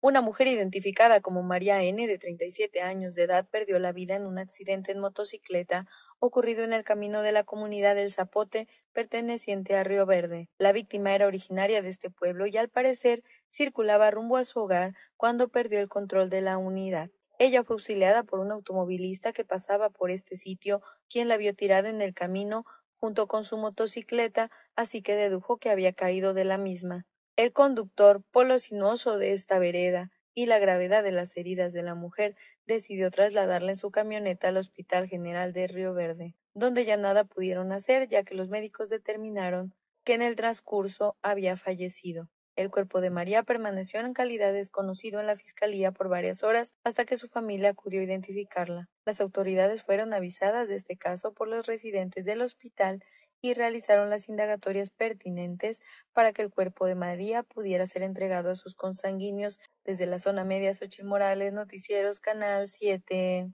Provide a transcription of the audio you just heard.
Una mujer identificada como María N., de 37 años de edad, perdió la vida en un accidente en motocicleta ocurrido en el camino de la comunidad del Zapote, perteneciente a Río Verde. La víctima era originaria de este pueblo y al parecer circulaba rumbo a su hogar cuando perdió el control de la unidad. Ella fue auxiliada por un automovilista que pasaba por este sitio, quien la vio tirada en el camino junto con su motocicleta, así que dedujo que había caído de la misma. El conductor, por sinuoso de esta vereda y la gravedad de las heridas de la mujer, decidió trasladarla en su camioneta al Hospital General de Río Verde, donde ya nada pudieron hacer ya que los médicos determinaron que en el transcurso había fallecido. El cuerpo de María permaneció en calidad desconocido en la fiscalía por varias horas hasta que su familia acudió a identificarla. Las autoridades fueron avisadas de este caso por los residentes del hospital y realizaron las indagatorias pertinentes para que el cuerpo de María pudiera ser entregado a sus consanguíneos desde la zona media Xochimorales, Noticieros, Canal 7.